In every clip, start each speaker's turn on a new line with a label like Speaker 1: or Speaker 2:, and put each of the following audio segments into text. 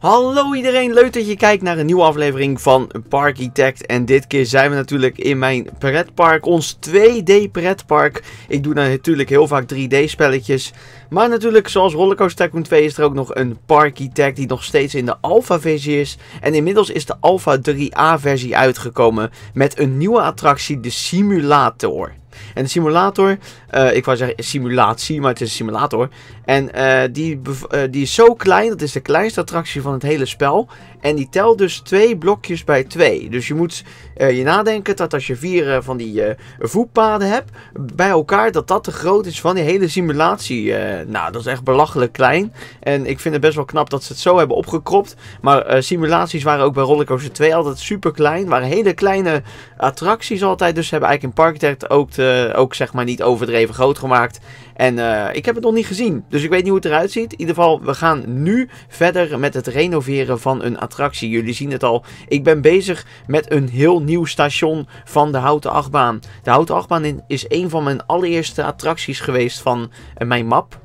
Speaker 1: Hallo iedereen, leuk dat je kijkt naar een nieuwe aflevering van Parkitect. En dit keer zijn we natuurlijk in mijn pretpark, ons 2D pretpark. Ik doe natuurlijk heel vaak 3D spelletjes. Maar natuurlijk, zoals Rollercoaster Tycoon 2 is er ook nog een Parkitect die nog steeds in de alpha versie is. En inmiddels is de alpha 3a versie uitgekomen met een nieuwe attractie, de Simulator. En de simulator, eh, ik wou zeggen simulatie, maar het is een simulator. En eh, die, eh, die is zo klein, dat is de kleinste attractie van het hele spel. En die telt dus twee blokjes bij twee. Dus je moet eh, je nadenken dat als je vier eh, van die eh, voetpaden hebt bij elkaar, dat dat te groot is van die hele simulatie. nou, dat is echt belachelijk klein. En ik vind het best wel knap dat ze het zo hebben opgekropt. Maar simulaties waren ook bij Rollercoaster 2 altijd super klein. Waren hele kleine attracties altijd. Dus ze hebben eigenlijk in Parkitect ook, ook zeg maar niet overdreven groot gemaakt. En ik heb het nog niet gezien, dus ik weet niet hoe het eruit ziet. In ieder geval, we gaan nu verder met het renoveren van een attractie. Jullie zien het al, ik ben bezig met een heel nieuw station van de Houten Achtbaan. De Houten Achtbaan is een van mijn allereerste attracties geweest van eh, mijn map.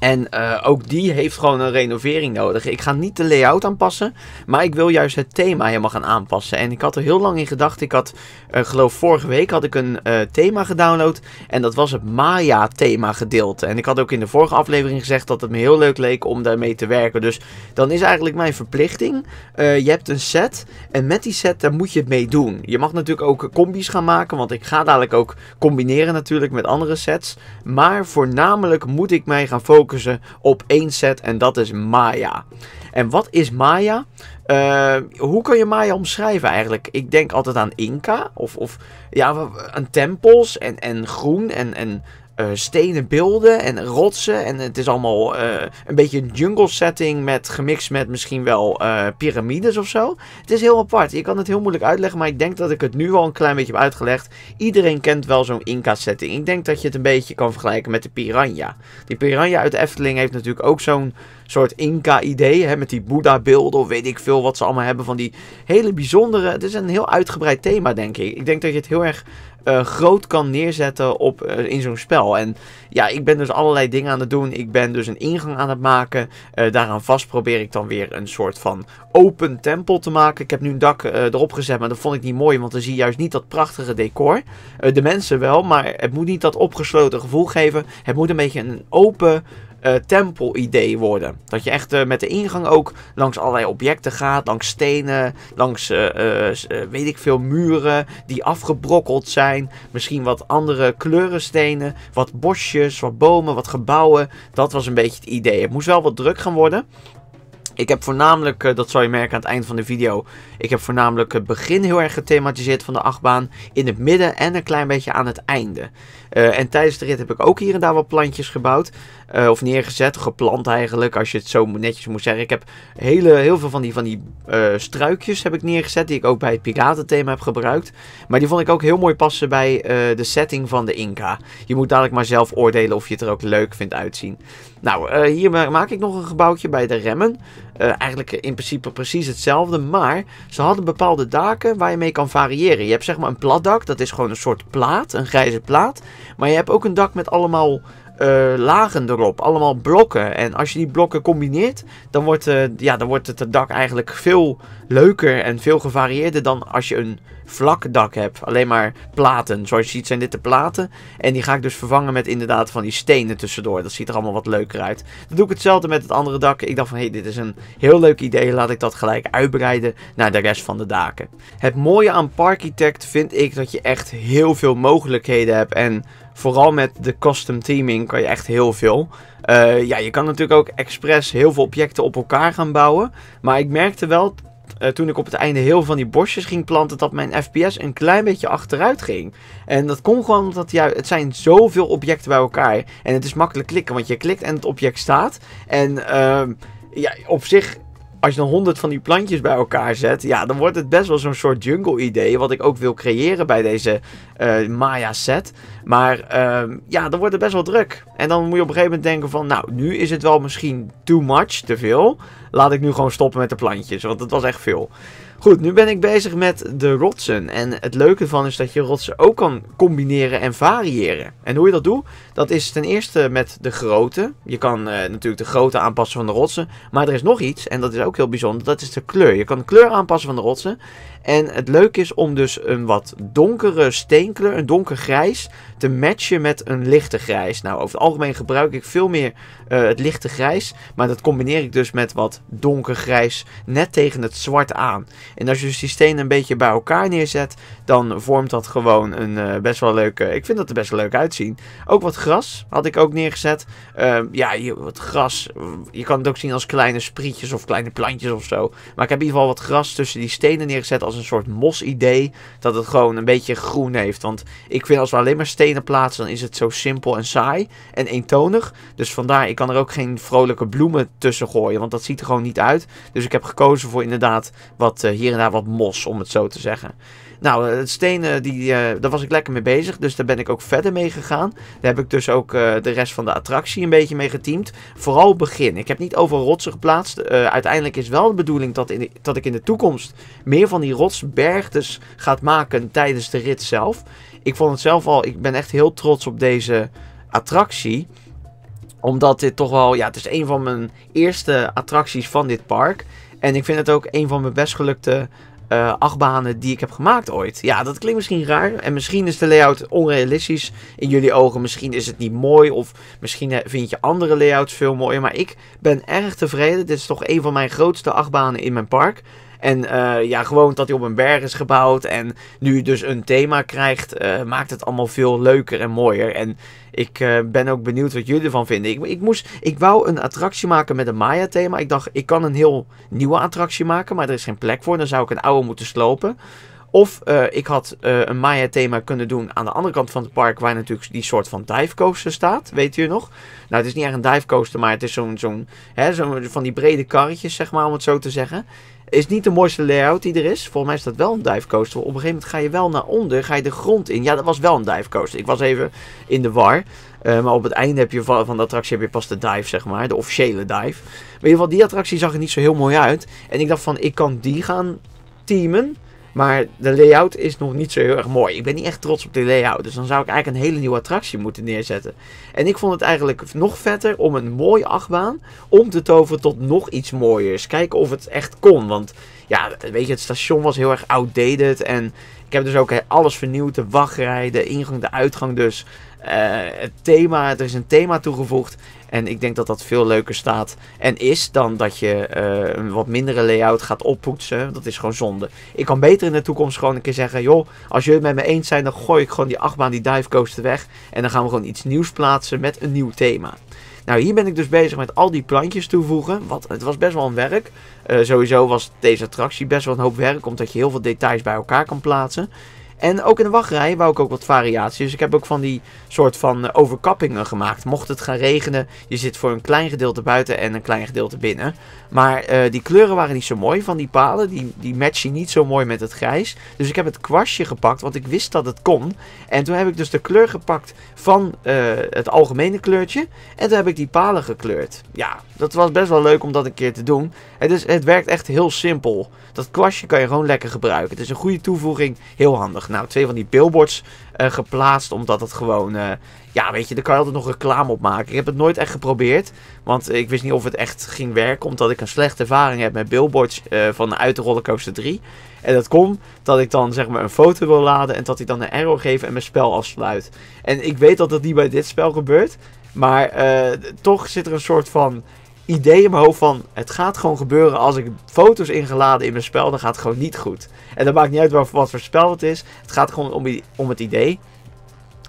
Speaker 1: En eh, ook die heeft gewoon een renovering nodig. Ik ga niet de layout aanpassen, maar ik wil juist het thema helemaal gaan aanpassen. En ik had er heel lang in gedacht. Ik had, uh, geloof vorige week had ik een eh, thema gedownload en dat was het Maya thema gedeelte. En ik had ook in de vorige aflevering gezegd dat het me heel leuk leek om daarmee te werken. Dus dan is eigenlijk mijn verplichting, je hebt een set en met die set daar moet je het mee doen. Je mag natuurlijk ook combis gaan maken, want ik ga dadelijk ook combineren natuurlijk met andere sets. Maar voornamelijk moet ik mij gaan focussen focussen op één set en dat is Maya. En wat is Maya? Eh, hoe kan je Maya omschrijven eigenlijk? Ik denk altijd aan Inca of, of ja, aan tempels en, en groen en, en eh, stenen beelden en rotsen. En het is allemaal eh, een beetje een jungle setting met, gemixt met misschien wel eh, piramides of zo. Het is heel apart. Je kan het heel moeilijk uitleggen, maar ik denk dat ik het nu al een klein beetje heb uitgelegd. Iedereen kent wel zo'n Inca setting. Ik denk dat je het een beetje kan vergelijken met de piranha. Die piranha uit Efteling heeft natuurlijk ook zo'n soort Inca idee. met die Boeddha beelden of weet ik veel wat ze allemaal hebben van die hele bijzondere... Het is een heel uitgebreid thema denk ik. Ik denk dat je het heel erg eh, groot kan neerzetten op, eh, in zo'n spel. En ja, ik ben dus allerlei dingen aan het doen. Ik ben dus een ingang aan het maken. Uh, daaraan vast probeer ik dan weer een soort van open tempel te maken. Ik heb nu een dak erop gezet, maar dat vond ik niet mooi. Want dan zie je juist niet dat prachtige decor. de mensen wel, maar het moet niet dat opgesloten gevoel geven. Het moet een beetje een open eh, tempel idee worden. Dat je echt eh, met de ingang ook langs allerlei objecten gaat. Langs stenen, langs eh, weet ik veel muren die afgebrokkeld zijn. Misschien wat andere kleurenstenen, wat bosjes, wat bomen, wat gebouwen. Dat was een beetje het idee. Het moest wel wat druk gaan worden. Ik heb voornamelijk, dat zal je merken aan het eind van de video, ik heb voornamelijk het begin heel erg gethematiseerd van de achtbaan, in het midden en een klein beetje aan het einde. Eh, en tijdens de rit heb ik ook hier en daar wat plantjes gebouwd. Eh, of neergezet, geplant eigenlijk, als je het zo netjes moet zeggen. Ik heb hele, heel veel van die, van die eh, struikjes heb ik neergezet, die ik ook bij het piratenthema heb gebruikt. Maar die vond ik ook heel mooi passen bij de setting van de Inca. Je moet dadelijk maar zelf oordelen of je het er ook leuk vindt uitzien. Nou, hier maak ik nog een gebouwtje bij de remmen. Eh, eigenlijk in principe precies hetzelfde. Maar ze hadden bepaalde daken waar je mee kan variëren. Je hebt zeg maar een plat dak, dat is gewoon een soort plaat, een grijze plaat. Maar je hebt ook een dak met allemaal eh, lagen erop, allemaal blokken. En als je die blokken combineert, dan wordt, eh, ja, dan wordt het dak eigenlijk veel leuker en veel gevarieerder dan als je een vlak dak heb. Alleen maar platen. Zoals je ziet zijn dit de platen. En die ga ik dus vervangen met inderdaad van die stenen tussendoor. Dat ziet er allemaal wat leuker uit. Dan doe ik hetzelfde met het andere dak. Ik dacht van hé, hey, dit is een heel leuk idee. Laat ik dat gelijk uitbreiden naar de rest van de daken. Het mooie aan Parkitect vind ik dat je echt heel veel mogelijkheden hebt. En vooral met de custom teaming kan je echt heel veel. Eh, ja, je kan natuurlijk ook expres heel veel objecten op elkaar gaan bouwen. Maar ik merkte wel eh, toen ik op het einde heel van die bosjes ging planten, dat mijn FPS een klein beetje achteruit ging. En dat komt gewoon omdat ja, het zijn zoveel objecten bij elkaar. En het is makkelijk klikken, want je klikt en het object staat. En ehm, ja, op zich als je dan 100 van die plantjes bij elkaar zet, ja, dan wordt het best wel zo'n soort jungle-idee. Wat ik ook wil creëren bij deze eh, Maya-set. Maar ehm, ja, dan wordt het best wel druk. En dan moet je op een gegeven moment denken van, nou, nu is het wel misschien too much, te veel. Laat ik nu gewoon stoppen met de plantjes, want het was echt veel. Goed, nu ben ik bezig met de rotsen. En het leuke van is dat je rotsen ook kan combineren en variëren. En hoe je dat doet, dat is ten eerste met de grootte. Je kan eh, natuurlijk de grootte aanpassen van de rotsen. Maar er is nog iets, en dat is ook heel bijzonder, dat is de kleur. Je kan de kleur aanpassen van de rotsen. En het leuke is om dus een wat donkere steenkleur, een donkergrijs, te matchen met een lichte grijs. Nou, over het algemeen gebruik ik veel meer eh, het lichte grijs. Maar dat combineer ik dus met wat donkergrijs, net tegen het zwart aan. En als je dus die stenen een beetje bij elkaar neerzet, dan vormt dat gewoon een eh, best wel leuke... ik vind dat er best wel leuk uitzien. Ook wat gras had ik ook neergezet. Ehm, ja, je, wat gras. Je kan het ook zien als kleine sprietjes of kleine plantjes of zo. Maar ik heb in ieder geval wat gras tussen die stenen neergezet als een soort mos-idee. Dat het gewoon een beetje groen heeft. Want ik vind als we alleen maar stenen plaatsen, dan is het zo simpel en saai. En eentonig. Dus vandaar, ik kan er ook geen vrolijke bloemen tussen gooien. Want dat ziet er gewoon niet uit. Dus ik heb gekozen voor inderdaad wat, eh, hier en daar wat mos, om het zo te zeggen. Nou, eh, het stenen, die, uh, daar was ik lekker mee bezig. Dus daar ben ik ook verder mee gegaan. Daar heb ik dus ook eh, de rest van de attractie een beetje mee geteamd. Vooral begin. Ik heb niet over rotsen geplaatst. uiteindelijk is wel de bedoeling dat, in dat ik in de toekomst meer van die rotsbergtes gaat maken tijdens de rit zelf. Ik vond het zelf al, ik ben echt heel trots op deze attractie omdat dit toch wel, ja, het is een van mijn eerste attracties van dit park. En ik vind het ook een van mijn best gelukte uh, achtbanen die ik heb gemaakt ooit. Ja, dat klinkt misschien raar. En misschien is de layout onrealistisch in jullie ogen. Misschien is het niet mooi. Of misschien eh, vind je andere layouts veel mooier. Maar ik ben erg tevreden. Dit is toch een van mijn grootste achtbanen in mijn park. En eh, ja, gewoon dat hij op een berg is gebouwd en nu dus een thema krijgt, eh, maakt het allemaal veel leuker en mooier. En ik eh, ben ook benieuwd wat jullie ervan vinden. Ik, ik, moest, ik wou een attractie maken met een Maya-thema. Ik dacht, ik kan een heel nieuwe attractie maken, maar er is geen plek voor. Dan zou ik een oude moeten slopen. Of ik had een Maya-thema kunnen doen aan de andere kant van het park, waar natuurlijk die soort van divecoaster staat, weet u nog? Nou, het is niet echt een divecoaster, maar het is zo'n, zo'n van die brede karretjes, zeg maar, om het zo te zeggen. Is niet de mooiste layout die er is. Volgens mij is dat wel een dive coaster. Op een gegeven moment ga je wel naar onder, ga je de grond in. Ja, dat was wel een dive coaster. Ik was even in de war. Eh, maar op het einde heb je van, de attractie heb je pas de dive, zeg maar. De officiële dive. Maar in ieder geval, die attractie zag er niet zo heel mooi uit. En ik dacht van, ik kan die gaan teamen. Maar de layout is nog niet zo heel erg mooi. Ik ben niet echt trots op die layout. Dus dan zou ik eigenlijk een hele nieuwe attractie moeten neerzetten. En ik vond het eigenlijk nog vetter om een mooie achtbaan om te toveren tot nog iets mooiers. Kijken of het echt kon. Want ja, weet je, het station was heel erg outdated. En ik heb dus ook alles vernieuwd. De wachtrij, de ingang, de uitgang dus. Eh, het thema, er is een thema toegevoegd. En ik denk dat dat veel leuker staat en is dan dat je eh, een wat mindere layout gaat oppoetsen. Dat is gewoon zonde. Ik kan beter in de toekomst gewoon een keer zeggen: joh, als jullie het met me eens zijn, dan gooi ik gewoon die achtbaan, die dive coaster weg. En dan gaan we gewoon iets nieuws plaatsen met een nieuw thema. Nou, hier ben ik dus bezig met al die plantjes toevoegen. Wat, het was best wel een werk. Eh, sowieso was deze attractie best wel een hoop werk, omdat je heel veel details bij elkaar kan plaatsen. En ook in de wachtrij wou ik ook wat variatie. Dus ik heb ook van die soort van eh, overkappingen gemaakt. Mocht het gaan regenen, je zit voor een klein gedeelte buiten en een klein gedeelte binnen. Maar eh, die kleuren waren niet zo mooi van die palen. Die, die matchen niet zo mooi met het grijs. Dus ik heb het kwastje gepakt, want ik wist dat het kon. En toen heb ik dus de kleur gepakt van eh, het algemene kleurtje. En toen heb ik die palen gekleurd. Ja, dat was best wel leuk om dat een keer te doen. Het, is, het werkt echt heel simpel. Dat kwastje kan je gewoon lekker gebruiken. Het is een goede toevoeging, heel handig nou, twee van die billboards eh, geplaatst. Omdat het gewoon, eh, ja, weet je, daar kan je altijd nog reclame op maken. Ik heb het nooit echt geprobeerd. Want ik wist niet of het echt ging werken. Omdat ik een slechte ervaring heb met billboards uh, eh, vanuit de Rollercoaster 3. En dat komt dat ik dan zeg maar een foto wil laden. En dat hij dan een arrow geeft en mijn spel afsluit. En ik weet dat dat niet bij dit spel gebeurt. Maar toch zit er een soort van idee in mijn hoofd van het gaat gewoon gebeuren als ik foto's ingeladen in mijn spel, dan gaat het gewoon niet goed. En dat maakt niet uit wat, voor spel het is. Het gaat gewoon om, om het idee.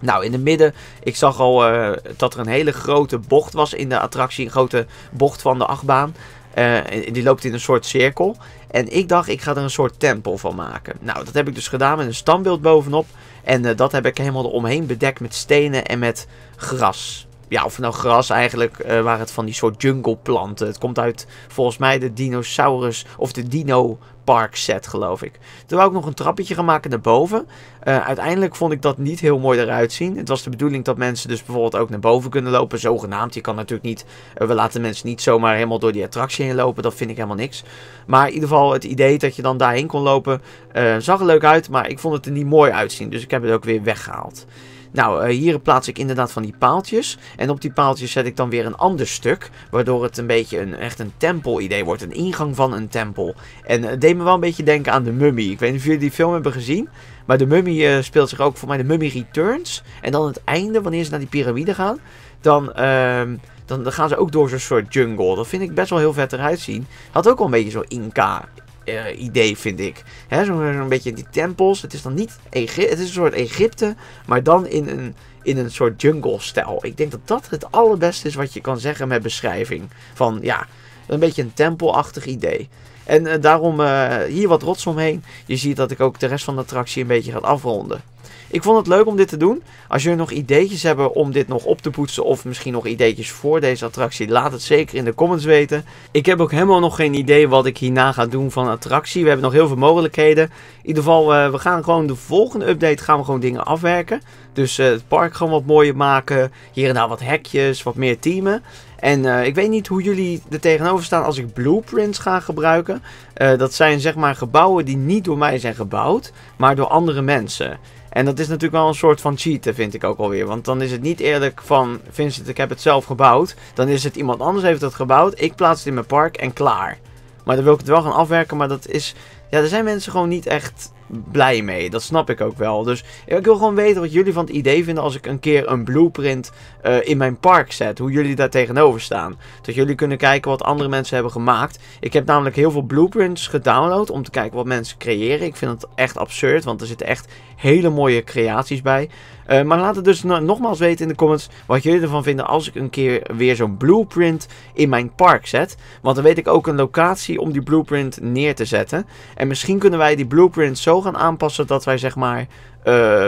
Speaker 1: Nou, in het midden, ik zag al eh, dat er een hele grote bocht was in de attractie. Een grote bocht van de achtbaan. Eh, die loopt in een soort cirkel. En ik dacht, ik ga er een soort tempel van maken. Nou, dat heb ik dus gedaan met een standbeeld bovenop. En eh, dat heb ik helemaal omheen bedekt met stenen en met gras ja, of nou gras eigenlijk, uh, eh, waren het van die soort jungle planten. Het komt uit volgens mij de dinosaurus of de dino park set geloof ik. Toen wou ik nog een trappetje gaan maken naar boven. Eh, uiteindelijk vond ik dat niet heel mooi eruit zien. Het was de bedoeling dat mensen dus bijvoorbeeld ook naar boven kunnen lopen. Zogenaamd. Je kan natuurlijk niet. Eh, we laten mensen niet zomaar helemaal door die attractie heen lopen. Dat vind ik helemaal niks. Maar in ieder geval, het idee dat je dan daarheen kon lopen. Eh, zag er leuk uit. Maar ik vond het er niet mooi uitzien. Dus ik heb het ook weer weggehaald. Nou, hier plaats ik inderdaad van die paaltjes. En op die paaltjes zet ik dan weer een ander stuk. Waardoor het een beetje een, echt een tempel-idee wordt. Een ingang van een tempel. En het deed me wel een beetje denken aan de mummy. Ik weet niet of jullie die film hebben gezien. Maar de mummy eh, speelt zich ook voor mij de mummy returns. En dan het einde, wanneer ze naar die piramide gaan. Dan, ehm, dan, dan, gaan ze ook door zo'n soort jungle. Dat vind ik best wel heel vet eruit zien. Had ook wel een beetje zo'n Inca eh, idee, vind ik. Eh, zo'n beetje die tempels. Het is dan niet Egypte. Het is een soort Egypte. Maar dan in een, in een soort jungle-stijl. Ik denk dat dat het allerbeste is wat je kan zeggen met beschrijving. Van ja, een beetje een tempelachtig idee. En eh, daarom eh, hier wat rots omheen. Je ziet dat ik ook de rest van de attractie een beetje ga afronden. Ik vond het leuk om dit te doen. Als jullie nog ideetjes hebben om dit nog op te poetsen of misschien nog ideetjes voor deze attractie, laat het zeker in de comments weten. Ik heb ook helemaal nog geen idee wat ik hierna ga doen van attractie. We hebben nog heel veel mogelijkheden. In ieder geval, eh, we gaan gewoon de volgende update gaan we gewoon dingen afwerken. Dus eh, het park gewoon wat mooier maken. Hier en daar wat hekjes, wat meer teamen. En eh, ik weet niet hoe jullie er tegenover staan als ik blueprints ga gebruiken. Eh, dat zijn zeg maar gebouwen die niet door mij zijn gebouwd, maar door andere mensen. En dat is natuurlijk wel een soort van cheaten, vind ik ook alweer. Want dan is het niet eerlijk van Vincent, ik heb het zelf gebouwd. Dan is het iemand anders heeft dat gebouwd. Ik plaats het in mijn park en klaar. Maar dan wil ik het wel gaan afwerken. Maar dat is. Ja, er zijn mensen gewoon niet echt blij mee. Dat snap ik ook wel. Dus ik wil gewoon weten wat jullie van het idee vinden als ik een keer een blueprint eh, in mijn park zet. Hoe jullie daar tegenover staan. Dat jullie kunnen kijken wat andere mensen hebben gemaakt. Ik heb namelijk heel veel blueprints gedownload om te kijken wat mensen creëren. Ik vind het echt absurd, want er zitten echt hele mooie creaties bij. Eh, maar laat het dus nogmaals weten in de comments wat jullie ervan vinden als ik een keer weer zo'n blueprint in mijn park zet. Want dan weet ik ook een locatie om die blueprint neer te zetten. En misschien kunnen wij die blueprint zo gaan aanpassen dat wij zeg maar eh,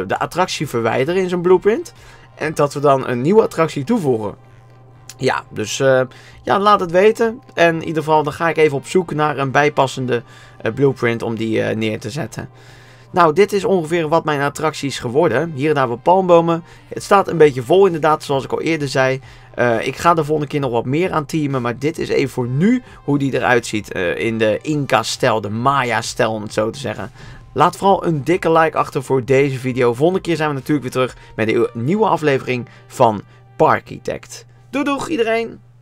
Speaker 1: de attractie verwijderen in zijn blueprint. En dat we dan een nieuwe attractie toevoegen. Ja, dus eh, ja, laat het weten. En in ieder geval, dan ga ik even op zoek naar een bijpassende eh, blueprint om die neer te zetten. Nou, dit is ongeveer wat mijn attractie is geworden. Hier en daar wat palmbomen. Het staat een beetje vol inderdaad, zoals ik al eerder zei. ik ga de volgende keer nog wat meer aan teamen. Maar dit is even voor nu hoe die eruit ziet. in de Inca-stijl, de Maya-stijl om het zo te zeggen. Laat vooral een dikke like achter voor deze video. Volgende keer zijn we natuurlijk weer terug met een nieuwe aflevering van Parkitect. Doei doeg iedereen!